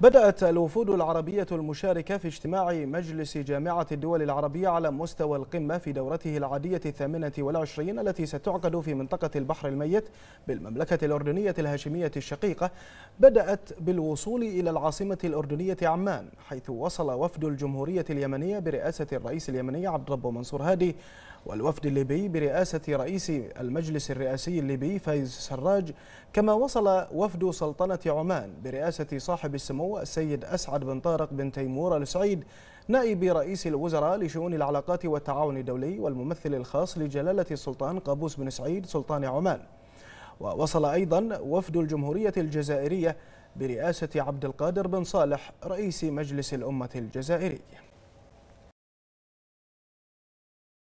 بدأت الوفود العربية المشاركة في اجتماع مجلس جامعة الدول العربية على مستوى القمة في دورته العادية الثامنة والعشرين التي ستعقد في منطقة البحر الميت بالمملكة الأردنية الهاشمية الشقيقة بدأت بالوصول إلى العاصمة الأردنية عمان حيث وصل وفد الجمهورية اليمنية برئاسة الرئيس اليمني عبد الرب منصور هادي والوفد الليبي برئاسة رئيس المجلس الرئاسي الليبي فايز سراج كما وصل وفد سلطنة عمان برئاسة صاحب السمو السيد أسعد بن طارق بن تيمور السعيد نائب رئيس الوزراء لشؤون العلاقات والتعاون الدولي والممثل الخاص لجلالة السلطان قابوس بن سعيد سلطان عمان ووصل أيضا وفد الجمهورية الجزائرية برئاسة عبد القادر بن صالح رئيس مجلس الأمة الجزائري